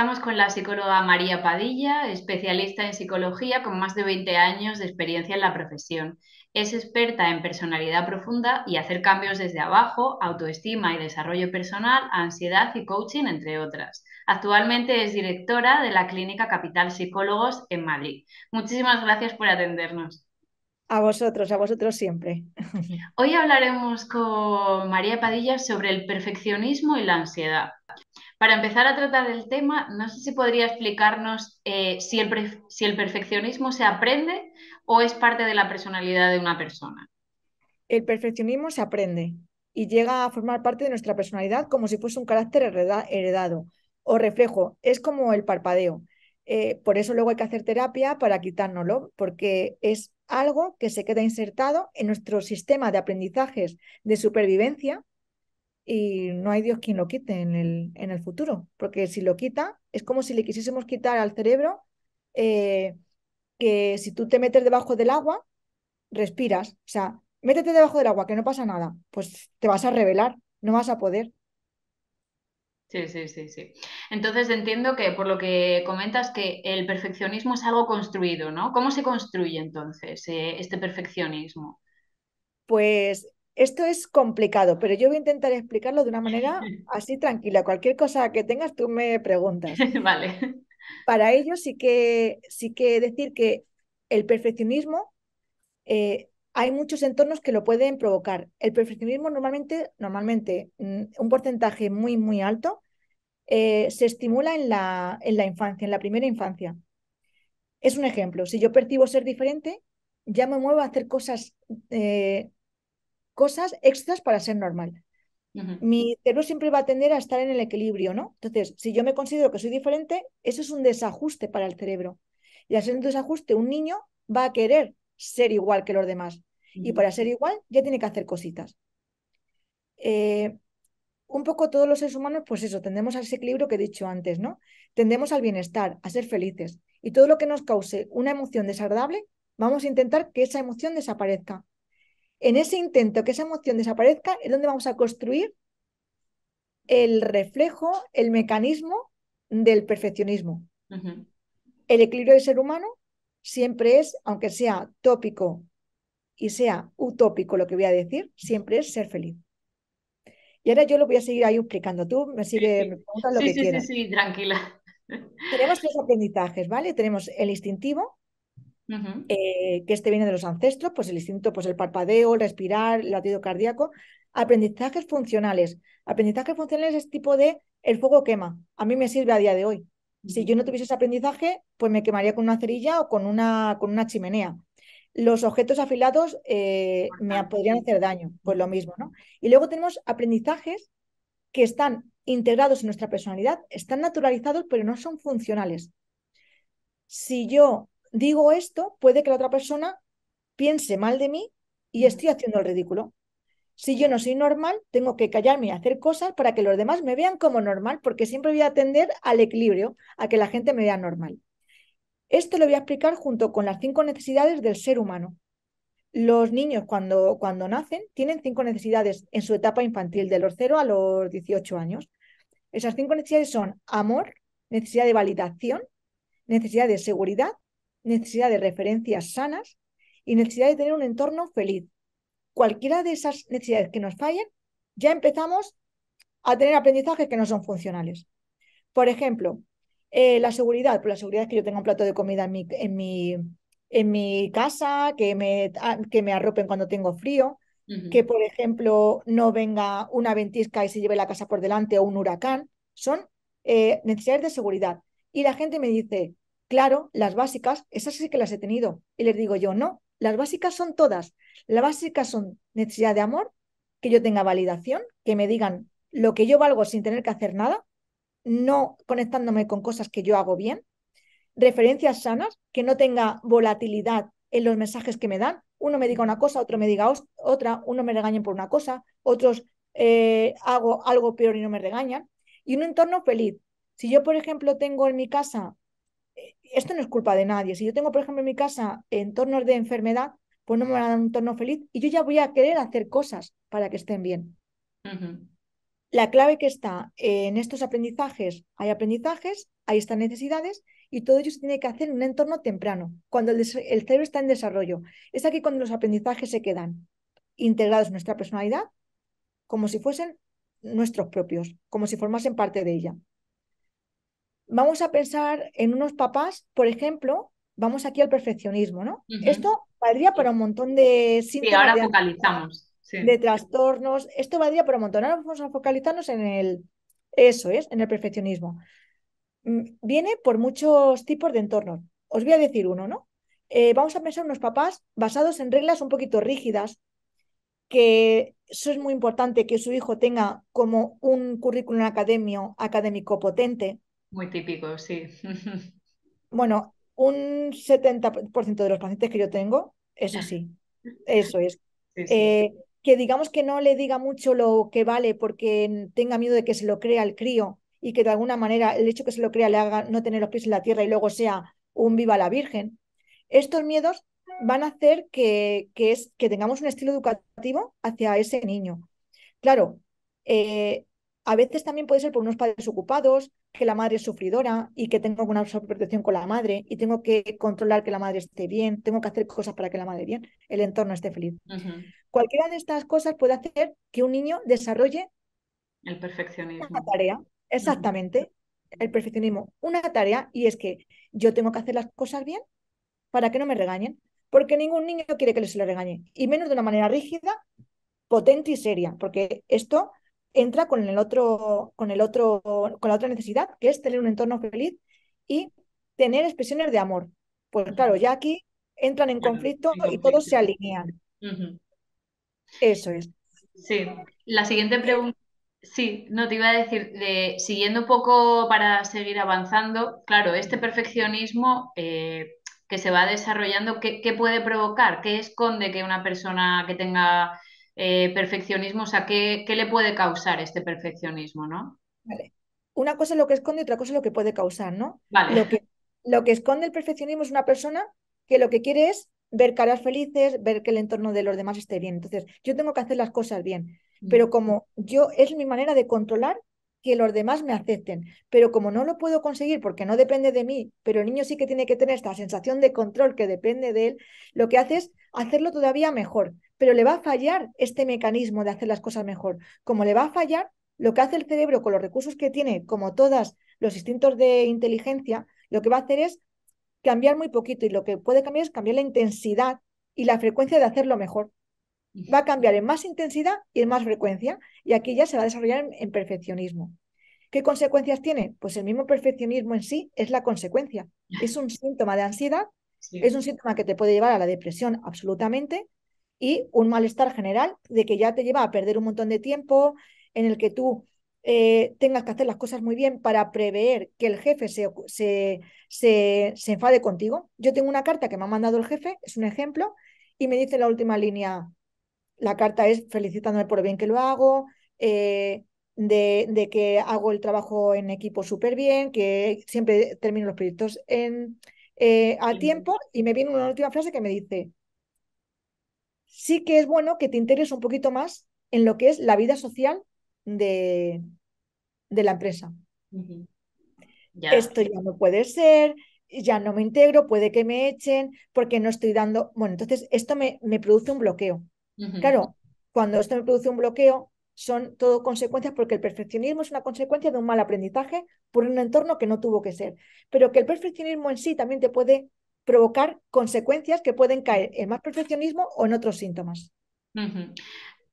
Estamos con la psicóloga María Padilla, especialista en psicología con más de 20 años de experiencia en la profesión. Es experta en personalidad profunda y hacer cambios desde abajo, autoestima y desarrollo personal, ansiedad y coaching, entre otras. Actualmente es directora de la Clínica Capital Psicólogos en Madrid. Muchísimas gracias por atendernos. A vosotros, a vosotros siempre. Hoy hablaremos con María Padilla sobre el perfeccionismo y la ansiedad. Para empezar a tratar el tema, no sé si podría explicarnos eh, si, el perfeccionismo se aprende o es parte de la personalidad de una persona. El perfeccionismo se aprende y llega a formar parte de nuestra personalidad como si fuese un carácter heredado o reflejo. Es como el parpadeo. Eh, por eso luego hay que hacer terapia para quitárnoslo, porque es algo que se queda insertado en nuestro sistema de aprendizajes de supervivencia y no hay Dios quien lo quite en el, en el futuro, porque si lo quita, es como si le quisiésemos quitar al cerebro eh, que si tú te metes debajo del agua, respiras, o sea, métete debajo del agua, que no pasa nada, pues te vas a revelar, no vas a poder. Sí, sí, sí, sí. Entonces entiendo que por lo que comentas que el perfeccionismo es algo construido, ¿no? ¿Cómo se construye entonces eh, este perfeccionismo? Pues esto es complicado, pero yo voy a intentar explicarlo de una manera así tranquila. Cualquier cosa que tengas, tú me preguntas. vale. Para ello sí que, sí que decir que el perfeccionismo, eh, hay muchos entornos que lo pueden provocar. El perfeccionismo normalmente, normalmente mm, un porcentaje muy, muy alto, eh, se estimula en la, en la infancia, en la primera infancia. Es un ejemplo. Si yo percibo ser diferente, ya me muevo a hacer cosas eh, cosas extras para ser normal. Mi cerebro siempre va a tender a estar en el equilibrio, ¿no? Entonces, si yo me considero que soy diferente, eso es un desajuste para el cerebro. Y al ser un desajuste, un niño va a querer ser igual que los demás. Y para ser igual, ya tiene que hacer cositas. Eh, un poco todos los seres humanos, pues eso, tendemos a ese equilibrio que he dicho antes, ¿no? Tendemos al bienestar, a ser felices. Y todo lo que nos cause una emoción desagradable, vamos a intentar que esa emoción desaparezca. En ese intento que esa emoción desaparezca es donde vamos a construir el reflejo, el mecanismo del perfeccionismo. El equilibrio del ser humano siempre es, aunque sea tópico y sea utópico lo que voy a decir, siempre es ser feliz. Y ahora yo lo voy a seguir ahí explicando. Tú me sigues, preguntando lo que que sí, Sí, sí, tranquila. Tenemos tres aprendizajes, ¿vale? Tenemos el instintivo, eh, que este viene de los ancestros, pues el instinto, pues el parpadeo, el respirar, el latido cardíaco. Aprendizajes funcionales. Aprendizajes funcionales es tipo de el fuego quema. A mí me sirve a día de hoy. Si yo no tuviese ese aprendizaje, pues me quemaría con una cerilla o con una, con una chimenea. Los objetos afilados eh, me podrían hacer daño, pues lo mismo, ¿no? Y luego tenemos aprendizajes que están integrados en nuestra personalidad, están naturalizados, pero no son funcionales. Si yo digo esto, puede que la otra persona piense mal de mí y mm. estoy haciendo el ridículo. Si yo no soy normal, tengo que callarme y hacer cosas para que los demás me vean como normal, porque siempre voy a atender al equilibrio, a que la gente me vea normal. Esto lo voy a explicar junto con las cinco necesidades del ser humano. Los niños cuando, cuando nacen tienen cinco necesidades en su etapa infantil, de los 0 a los 18 años. Esas cinco necesidades son amor, necesidad de validación, necesidad de seguridad, necesidad de referencias sanas y necesidad de tener un entorno feliz. Cualquiera de esas necesidades que nos fallen, ya empezamos a tener aprendizajes que no son funcionales. Por ejemplo, eh, la seguridad, pues la seguridad es que yo tenga un plato de comida en mi, en mi, casa, que me, ah, que me arropen cuando tengo frío, que por ejemplo no venga una ventisca y se lleve la casa por delante o un huracán, son eh, necesidades de seguridad. Y la gente me dice, Claro, las básicas, esas sí que las he tenido. Y les digo yo, no, las básicas son todas. Las básicas son necesidad de amor, que yo tenga validación, que me digan lo que yo valgo sin tener que hacer nada, no conectándome con cosas que yo hago bien, referencias sanas, que no tenga volatilidad en los mensajes que me dan. Uno me diga una cosa, otro me diga otra, uno me regañen por una cosa, otros eh, hago algo peor y no me regañan. Y un entorno feliz. Si yo, por ejemplo, tengo en mi casa esto no es culpa de nadie. Si yo tengo, por ejemplo, en mi casa entornos de enfermedad, pues no me van a dar un entorno feliz y yo ya voy a querer hacer cosas para que estén bien. La clave que está en estos aprendizajes, hay aprendizajes, hay están necesidades y todo ello se tiene que hacer en un entorno temprano, cuando el cerebro está en desarrollo. Es aquí cuando los aprendizajes se quedan integrados en nuestra personalidad como si fuesen nuestros propios, como si formasen parte de ella vamos a pensar en unos papás, por ejemplo, vamos aquí al perfeccionismo, ¿no? Esto valdría para un montón de síntomas. ahora de focalizamos. De trastornos, esto valdría para un montón. Ahora vamos a focalizarnos en el, eso es, en el perfeccionismo. Mm, viene por muchos tipos de entornos. Os voy a decir uno, ¿no? Eh, vamos a pensar en unos papás basados en reglas un poquito rígidas, que eso es muy importante que su hijo tenga como un currículum académico, académico potente, muy típico, sí. bueno, un 70% de los pacientes que yo tengo es así. Eso es. Eh, que digamos que no le diga mucho lo que vale porque tenga miedo de que se lo crea el crío y que de alguna manera el hecho que se lo crea le haga no tener los pies en la tierra y luego sea un viva la Virgen. Estos miedos van a hacer que, que, es, que tengamos un estilo educativo hacia ese niño. Claro, eh, a veces también puede ser por unos padres ocupados, que la madre es sufridora y que tengo alguna protección con la madre y tengo que controlar que la madre esté bien, tengo que hacer cosas para que la madre bien, el entorno esté feliz. Cualquiera de estas cosas puede hacer que un niño desarrolle el perfeccionismo. Una tarea, exactamente, el perfeccionismo, una tarea y es que yo tengo que hacer las cosas bien para que no me regañen, porque ningún niño quiere que se le regañe y menos de una manera rígida, potente y seria, porque esto entra con el otro, con el otro, con la otra necesidad, que es tener un entorno feliz y tener expresiones de amor. Pues claro, ya aquí entran en conflicto, y todos se alinean. Eso es. Sí. La siguiente pregunta. Sí, no te iba a decir, siguiendo un poco para seguir avanzando, claro, este perfeccionismo eh, que se va desarrollando, ¿qué, puede provocar? ¿Qué esconde que una persona que tenga eh, perfeccionismo, o sea, ¿qué, ¿qué, le puede causar este perfeccionismo, no? Vale. Una cosa es lo que esconde, otra cosa es lo que puede causar, ¿no? Lo que, lo que esconde el perfeccionismo es una persona que lo que quiere es ver caras felices, ver que el entorno de los demás esté bien. Entonces, yo tengo que hacer las cosas bien, mm. pero como yo es mi manera de controlar que los demás me acepten, pero como no lo puedo conseguir porque no depende de mí, pero el niño sí que tiene que tener esta sensación de control que depende de él, lo que hace es hacerlo todavía mejor pero le va a fallar este mecanismo de hacer las cosas mejor. Como le va a fallar, lo que hace el cerebro con los recursos que tiene, como todos los instintos de inteligencia, lo que va a hacer es cambiar muy poquito y lo que puede cambiar es cambiar la intensidad y la frecuencia de hacerlo mejor. Va a cambiar en más intensidad y en más frecuencia y aquí ya se va a desarrollar en, perfeccionismo. ¿Qué consecuencias tiene? Pues el mismo perfeccionismo en sí es la consecuencia. Es un síntoma de ansiedad, es un síntoma que te puede llevar a la depresión absolutamente, y un malestar general de que ya te lleva a perder un montón de tiempo en el que tú eh, tengas que hacer las cosas muy bien para prever que el jefe se, enfade contigo. Yo tengo una carta que me ha mandado el jefe, es un ejemplo, y me dice la última línea, la carta es felicitándome por lo bien que lo hago, eh, de, que hago el trabajo en equipo súper bien, que siempre termino los proyectos eh, a tiempo, y me viene una última frase que me dice, sí que es bueno que te interese un poquito más en lo que es la vida social de, de la empresa. Esto ya no puede ser, ya no me integro, puede que me echen, porque no estoy dando. Bueno, entonces esto me, me produce un bloqueo. Claro, cuando esto me produce un bloqueo, son todo consecuencias, porque el perfeccionismo es una consecuencia de un mal aprendizaje por un entorno que no tuvo que ser. Pero que el perfeccionismo en sí también te puede provocar consecuencias que pueden caer en más perfeccionismo o en otros síntomas.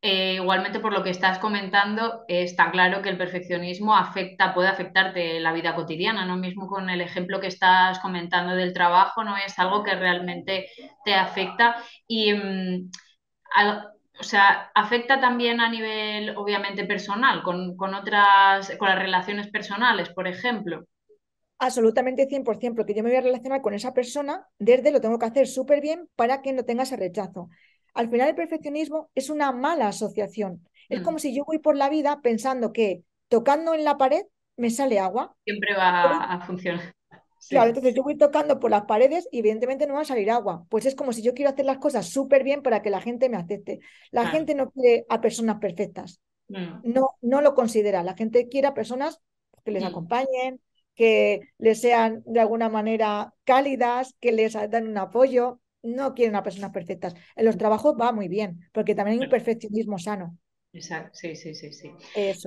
Eh, igualmente, por lo que estás comentando, está claro que el perfeccionismo afecta, puede afectarte la vida cotidiana, ¿no? Mismo con el ejemplo que estás comentando del trabajo, ¿no? Es algo que realmente te afecta y... Mm, o sea, afecta también a nivel, obviamente, personal, con, con, otras, con las relaciones personales, por ejemplo absolutamente 100%, porque yo me voy a relacionar con esa persona desde lo tengo que hacer súper bien para que no tenga ese rechazo. Al final el perfeccionismo es una mala asociación. Es como mm. si yo voy por la vida pensando que tocando en la pared me sale agua. Siempre va a funcionar. Sí. Claro, entonces yo voy tocando por las paredes y evidentemente no va a salir agua. Pues es como si yo quiero hacer las cosas súper bien para que la gente me acepte. La gente no quiere a personas perfectas. Mm. No, no lo considera. La gente quiere a personas que les mm. acompañen, que les sean de alguna manera cálidas, que les dan un apoyo. No quieren a personas perfectas. En los trabajos va muy bien, porque también hay un perfeccionismo sano. Exacto, sí, sí, sí,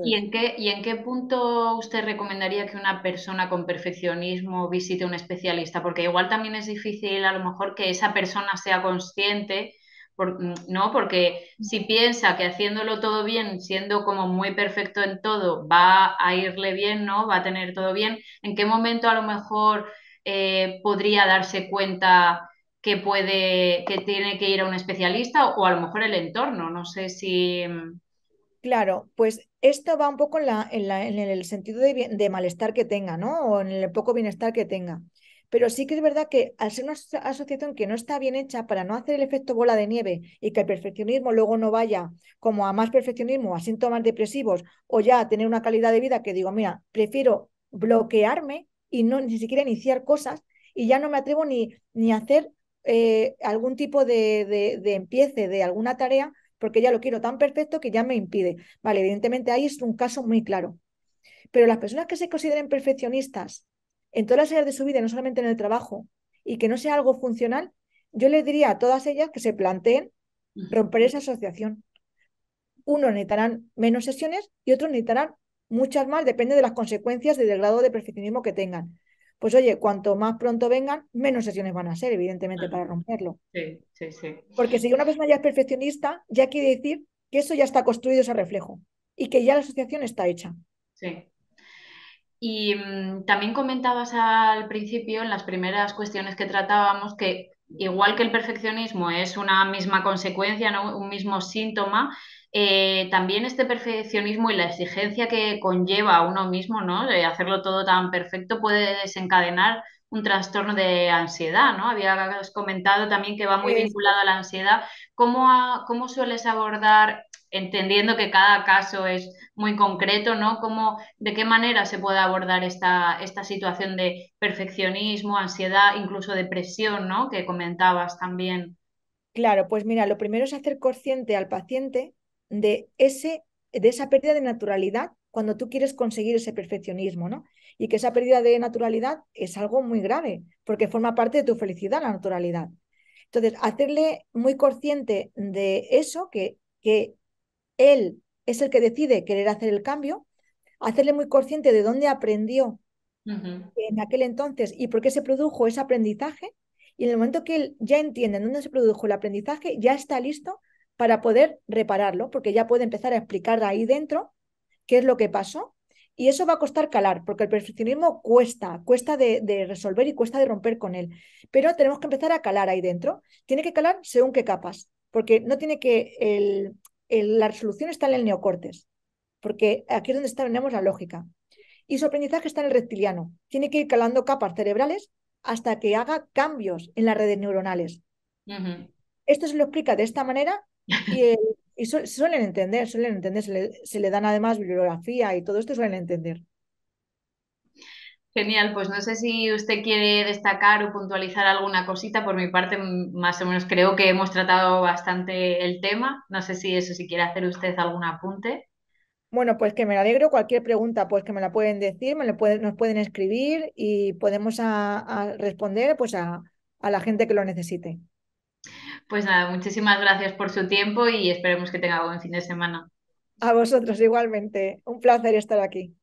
¿Y, en qué, ¿Y en qué punto usted recomendaría que una persona con perfeccionismo visite un especialista? Porque igual también es difícil a lo mejor que esa persona sea consciente Mm, ¿no? Porque si piensa que haciéndolo todo bien, siendo como muy perfecto en todo, va a irle bien, ¿no? Va a tener todo bien, ¿en qué momento a lo mejor eh, podría darse cuenta que puede, que tiene que ir a un especialista o, a lo mejor el entorno? No sé si. Mm. Claro, pues esto va un poco en, el sentido de, de, malestar que tenga, ¿no? O en el poco bienestar que tenga. Pero sí que es verdad que al ser una asociación que no está bien hecha para no hacer el efecto bola de nieve y que el perfeccionismo luego no vaya como a más perfeccionismo, a síntomas depresivos o ya a tener una calidad de vida que digo, mira, prefiero bloquearme y no ni siquiera iniciar cosas y ya no me atrevo ni, ni a hacer eh, algún tipo de, de, de empiece de alguna tarea porque ya lo quiero tan perfecto que ya me impide. Vale, evidentemente ahí es un caso muy claro. Pero las personas que se consideren perfeccionistas en todas las áreas de su vida, no solamente en el trabajo, y que no sea algo funcional, yo le diría a todas ellas que se planteen romper esa asociación. Uno necesitarán menos sesiones y otros necesitarán muchas más, depende de las consecuencias del grado de perfeccionismo que tengan. Pues oye, cuanto más pronto vengan, menos sesiones van a ser, evidentemente, para romperlo. Sí, sí, sí. Porque si una persona ya es perfeccionista, ya quiere decir que eso ya está construido ese reflejo y que ya la asociación está hecha. Sí. Y mm, también comentabas al principio, en las primeras cuestiones que tratábamos, que igual que el perfeccionismo es una misma consecuencia, ¿no? un mismo síntoma, eh, también este perfeccionismo y la exigencia que conlleva a uno mismo, ¿no? De hacerlo todo tan perfecto puede desencadenar un trastorno de ansiedad, ¿no? Habías comentado también que va muy vinculado a la ansiedad. ¿Cómo sueles abordar entendiendo que cada caso es muy concreto, ¿no? ¿Cómo, ¿De qué manera se puede abordar esta, esta situación de perfeccionismo, ansiedad, incluso depresión, ¿no? Que comentabas también. Claro, pues mira, lo primero es hacer consciente al paciente de, ese, de esa pérdida de naturalidad cuando tú quieres conseguir ese perfeccionismo, ¿no? Y que esa pérdida de naturalidad es algo muy grave, porque forma parte de tu felicidad, la naturalidad. Entonces, hacerle muy consciente de eso, que, que él es el que decide querer hacer el cambio, hacerle muy consciente de dónde aprendió en aquel entonces y por qué se produjo ese aprendizaje. Y en el momento que él ya entiende en dónde se produjo el aprendizaje, ya está listo para poder repararlo, porque ya puede empezar a explicar ahí dentro qué es lo que pasó. Y eso va a costar calar, porque el perfeccionismo cuesta, cuesta de, de resolver y cuesta de romper con él. Pero tenemos que empezar a calar ahí dentro. Tiene que calar según qué capas porque no tiene que el, la resolución está en el neocortes, porque aquí es donde está, tenemos la lógica. Y su aprendizaje está en el reptiliano. Tiene que ir calando capas cerebrales hasta que haga cambios en las redes neuronales. Esto se lo explica de esta manera y, suelen entender, suelen entender, se le, se le dan además bibliografía y todo esto suelen entender. Genial, pues no sé si usted quiere destacar o puntualizar alguna cosita. Por mi parte, más o menos creo que hemos tratado bastante el tema. No sé si eso, si quiere hacer usted algún apunte. Bueno, pues que me alegro. Cualquier pregunta, pues que me la pueden decir, me pueden, nos pueden escribir y podemos a, responder pues a, a la gente que lo necesite. Pues nada, muchísimas gracias por su tiempo y esperemos que tenga buen fin de semana. A vosotros igualmente. Un placer estar aquí.